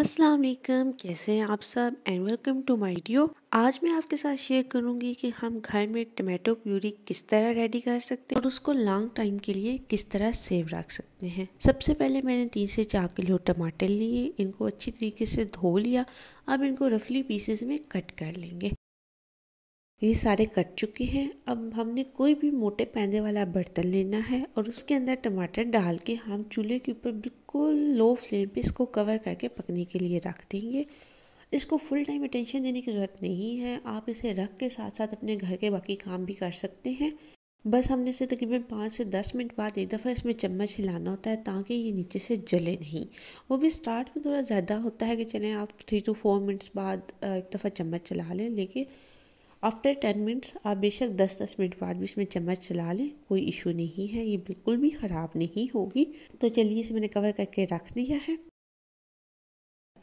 अस्सलाम वालेकुम कैसे हैं आप सब and welcome to my video आज मैं आपके साथ शेयर करूंगी कि हम घर में टमाटो प्यूरी किस तरह रेडी कर सकते हैं और उसको लॉन्ग टाइम के लिए किस तरह सेव रख सकते हैं सबसे पहले मैंने तीन से चार किलो टमाटर लिए इनको अच्छी तरीके से धो लिया अब इनको रफली पीसेस में कट कर लेंगे ये सारे कट चुके हैं अब हमने कोई भी मोटे पैंदे वाला बर्तन लेना है और उसके अंदर टमाटर डाल के हम चूल्हे के ऊपर बिल्कुल लो फ्लेम पे इसको कवर करके पकने के लिए रख देंगे इसको फुल टाइम अटेंशन देने की ज़रूरत नहीं है आप इसे रख के साथ साथ अपने घर के बाकी काम भी कर सकते हैं बस हमने इसे तकरीबन पाँच से दस मिनट बाद एक दफ़ा इसमें चम्मच हिलाना होता है ताकि ये नीचे से जले नहीं वो भी स्टार्ट में थोड़ा ज़्यादा होता है कि चलें आप थ्री टू फोर मिनट्स बाद एक दफ़ा चम्मच चला लें लेकिन आफ्टर टेन मिनट्स आप बेशक दस दस मिनट बाद भी इसमें चम्मच चला लें कोई इशू नहीं है ये बिल्कुल भी ख़राब नहीं होगी तो चलिए इसे मैंने कवर करके रख दिया है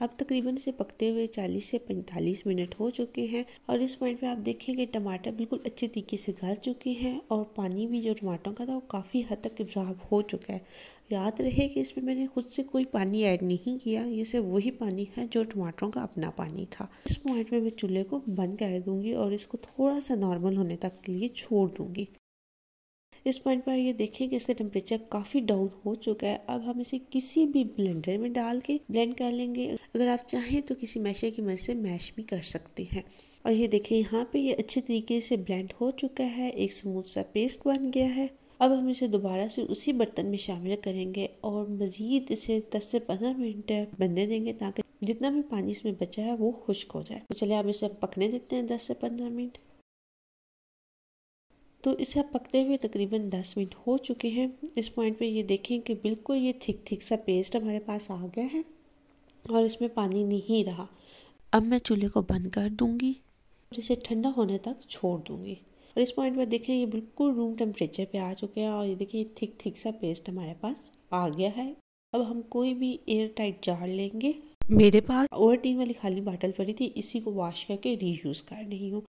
अब तकरीबन इसे पकते हुए 40 से 45 मिनट हो चुके हैं और इस पॉइंट पे आप देखेंगे टमाटर बिल्कुल अच्छे तरीके से गल चुके हैं और पानी भी जो टमाटरों का था वो काफ़ी हद तक एब्जॉर्ब हो चुका है याद रहे कि इसमें मैंने खुद से कोई पानी ऐड नहीं किया ये सिर्फ वही पानी है जो टमाटरों का अपना पानी था इस पॉइंट पे मैं चूल्हे को बंद कर दूंगी और इसको थोड़ा सा नॉर्मल होने तक के लिए छोड़ दूंगी इस पॉइंट पर ये देखें कि इसका टेम्परेचर काफ़ी डाउन हो चुका है अब हम इसे किसी भी ब्लेंडर में डाल के ब्लेंड कर लेंगे अगर आप चाहें तो किसी मैशर की मदद से मैश भी कर सकते हैं और ये देखें यहाँ पे ये अच्छे तरीके से ब्लेंड हो चुका है एक स्मूथ सा पेस्ट बन गया है अब हम इसे दोबारा से उसी बर्तन में शामिल करेंगे और मज़ीद इसे दस से पंद्रह मिनट बनने देंगे ताकि जितना भी पानी इसमें बचा है वो खुश्क हो जाए तो चलिए अब इसे पकने देते हैं 10 से 15 मिनट तो इसे पकते हुए तकरीबन दस मिनट हो चुके हैं इस पॉइंट पे ये देखें कि बिल्कुल ये थिक थिक सा पेस्ट हमारे पास आ गया है और इसमें पानी नहीं रहा अब मैं चूल्हे को बंद कर दूँगी और इसे ठंडा होने तक छोड़ दूँगी और इस पॉइंट पर देखें ये बिल्कुल रूम टेम्परेचर पर आ चुके हैं और ये देखिए थिक थिक सा पेस्ट हमारे पास आ गया है अब हम कोई भी एयर टाइट जार लेंगे मेरे पास ओवरटीन वाली खाली बाटल पड़ी थी इसी को वॉश करके रीयूज़ कर रही हूँ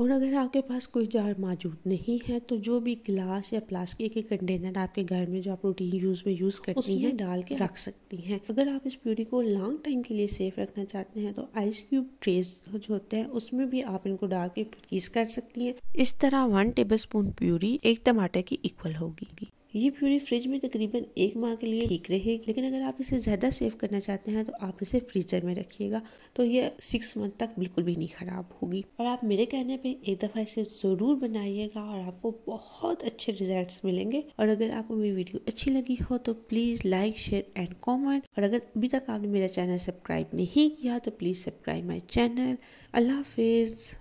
और अगर आपके पास कोई जार मौजूद नहीं है तो जो भी ग्लास या प्लास्टिक के कंटेनर आपके घर में जो आप रूटीन यूज़ में यूज़ करती हैं डाल के रख सकती हैं अगर आप इस प्यूरी को लॉन्ग टाइम के लिए सेफ रखना चाहते हैं तो आइस क्यूब ट्रेस जो होते हैं उसमें भी आप इनको डाल के फ्रीज कर सकती हैं इस तरह वन टेबल स्पून प्यूरी एक टमाटर की इक्वल होगी ये प्यूरी फ्रिज में तकरीबन एक माह के लिए ठीक रहेगी लेकिन अगर आप इसे ज़्यादा सेव करना चाहते हैं तो आप इसे फ्रीजर में रखिएगा तो ये सिक्स मंथ तक बिल्कुल भी नहीं ख़राब होगी और आप मेरे कहने पे एक दफ़ा इसे ज़रूर बनाइएगा और आपको बहुत अच्छे रिजल्ट्स मिलेंगे और अगर आपको मेरी वीडियो अच्छी लगी हो तो please like share and comment और अगर अभी तक आपने मेरा चैनल सब्सक्राइब नहीं किया तो प्लीज़ सब्सक्राइब माई चैनल अल्लाह हाफिज़